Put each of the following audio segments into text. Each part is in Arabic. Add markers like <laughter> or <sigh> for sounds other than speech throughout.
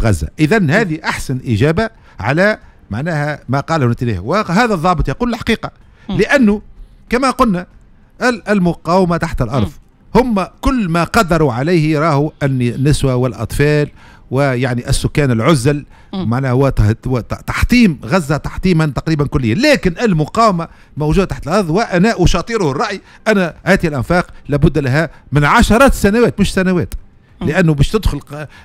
في غزة إذا هذه أحسن إجابة على معناها ما قاله نتنياهو وهذا الضابط يقول الحقيقة لأنه كما قلنا المقاومة تحت الأرض هم كل ما قدروا عليه راهو النسوة والأطفال ويعني السكان العزل معناها هو تحطيم غزه تحطيما تقريبا كليا لكن المقاومه موجوده تحت الارض وانا اشاطره الراي انا هذه الانفاق لابد لها من عشرات السنوات مش سنوات لانه باش تدخل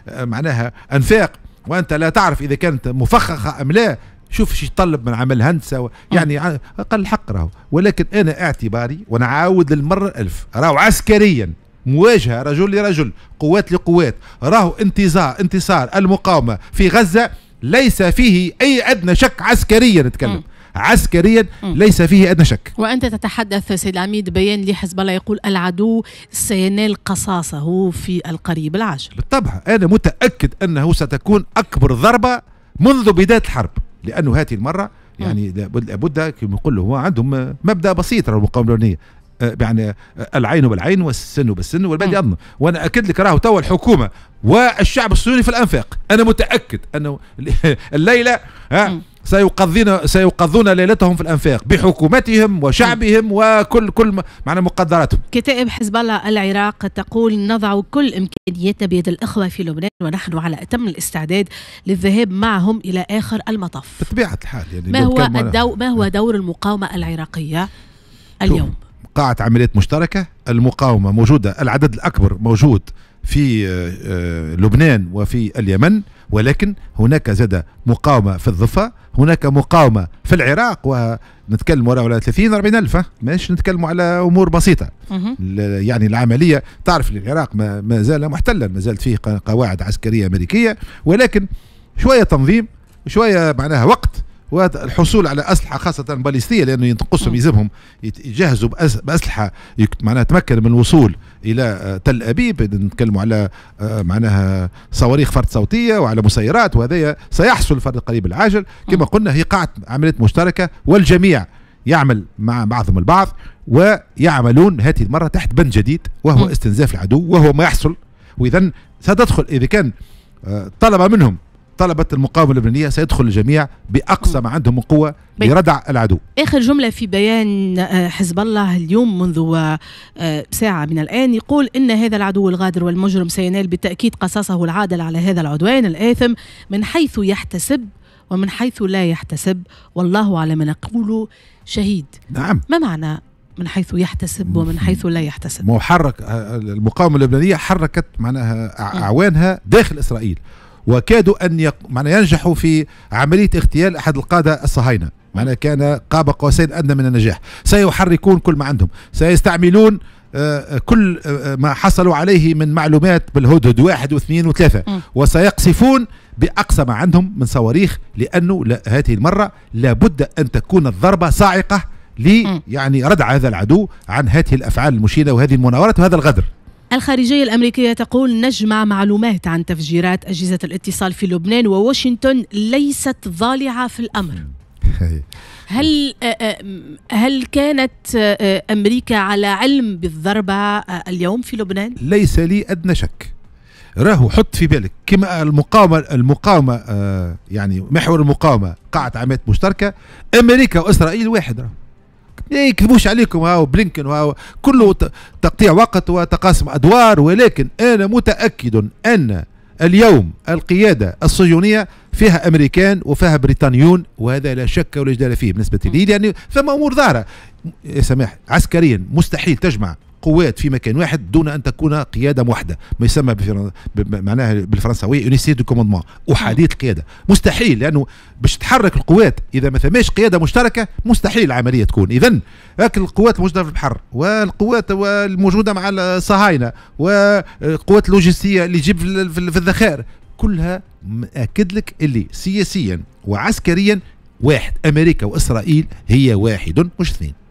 آه، معناها انفاق وانت لا تعرف اذا كانت مفخخه ام لا شوف شو يطلب من عمل هندسه و... يعني اقل حق راهو ولكن انا اعتباري ونعاود للمره الالف راهو عسكريا مواجهه رجل لرجل قوات لقوات راهو انتظار انتصار المقاومه في غزه ليس فيه اي ادنى شك عسكريا نتكلم عسكريا ليس فيه أدنى شك وأنت تتحدث سيد العميد بيان لحزب الله يقول العدو سينال قصاصه في القريب العاجل بالطبع أنا متأكد أنه ستكون أكبر ضربة منذ بداية الحرب لأنه هذه المرة يعني لابد كما يقولوا هو عندهم مبدا بسيط المقاومه اللبنانيه آه، يعني آه، العين بالعين والسن بالسن والبلد يظن وانا اكد لك راهو توا الحكومه والشعب السوري في الانفاق انا متاكد انه <laughs> الليله ها سيقضون سيقضون ليلتهم في الانفاق بحكومتهم وشعبهم وكل كل معنا مقدراتهم. كتائب حزب الله العراق تقول نضع كل امكانياتنا بيد الاخوه في لبنان ونحن على اتم الاستعداد للذهاب معهم الى اخر المطاف. بطبيعه الحال يعني ما هو الدو ما هو دور المقاومه العراقيه اليوم؟ قاعة عمليات مشتركة المقاومة موجودة العدد الأكبر موجود في آه، آه، لبنان وفي اليمن ولكن هناك زاد مقاومة في الضفة هناك مقاومة في العراق ونتكلم وراء على 30 40 ألف ماش نتكلم على أمور بسيطة يعني العملية تعرف العراق ما, ما زال محتلا ما زالت فيه قواعد عسكرية أمريكية ولكن شوية تنظيم شوية معناها وقت والحصول على اسلحه خاصه باليستيه لانه ينقصهم يلزمهم يجهزوا باسلحه معناها تمكن من الوصول الى آه، تل ابيب نتكلموا على آه، معناها صواريخ فرد صوتيه وعلى مسيرات وهذا سيحصل في القريب العاجل كما قلنا هي قاعه عمليه مشتركه والجميع يعمل مع بعضهم البعض ويعملون هذه المره تحت بند جديد وهو استنزاف العدو وهو ما يحصل واذا ستدخل اذا كان آه، طلب منهم طلبت المقاومة اللبنانية سيدخل الجميع بأقصى ما عندهم من قوة لردع العدو آخر جملة في بيان آه، حزب الله اليوم منذ آه، ساعة من الآن يقول إن هذا العدو الغادر والمجرم سينال بالتأكيد قصصه العادل على هذا العدوان الآثم من حيث يحتسب ومن حيث لا يحتسب والله على ما نقول شهيد نعم ما معنى من حيث يحتسب ومن حيث لا يحتسب محرك آه، المقاومة اللبنانية حركت معناها أعوانها داخل إسرائيل وكادوا أن يق... معنى ينجحوا في عملية اغتيال أحد القادة الصهاينة معنى كان قاب قوسين أدنى من النجاح سيحركون كل ما عندهم سيستعملون آه، آه، كل آه، ما حصلوا عليه من معلومات بالهدهد واحد واثنين وثلاثة م. وسيقصفون بأقصى ما عندهم من صواريخ لأنه لا هذه المرة لابد أن تكون الضربة صاعقة لي يعني ردع هذا العدو عن هذه الأفعال المشينة وهذه المناورات وهذا الغدر الخارجية الأمريكية تقول نجمع معلومات عن تفجيرات أجهزة الاتصال في لبنان وواشنطن ليست ضالعة في الأمر هل آه، آه، هل كانت آه، أمريكا على علم بالضربة اليوم في لبنان؟ ليس لي أدنى شك راهو حط في بالك كما المقاومة المقاومة يعني محور المقاومة قاعة عمليات مشتركة أمريكا وإسرائيل واحد راهو إيه، يكذبوش عليكم هاو بلينكن هاو كله تقطيع وقت وتقاسم ادوار ولكن انا متاكد ان اليوم القيادة الصهيونية فيها أمريكان وفيها بريطانيون وهذا لا شك ولا جدال فيه بالنسبة لي لأن يعني فما أمور ظاهرة يا إيه، سماح عسكريا مستحيل تجمع قوات في مكان واحد دون ان تكون قياده موحده ما يسمى معناها بالفرنساوي يونيسي دو كوموندمون احاديه القياده نعم. مستحيل لانه باش تحرك القوات اذا ما ثماش قياده مشتركه مستحيل العمليه تكون اذا هاك القوات الموجوده في البحر والقوات الموجوده مع الصهاينه والقوات اللوجستيه اللي تجيب في الذخائر كلها مأكد لك اللي سياسيا وعسكريا واحد امريكا واسرائيل هي واحد مش اثنين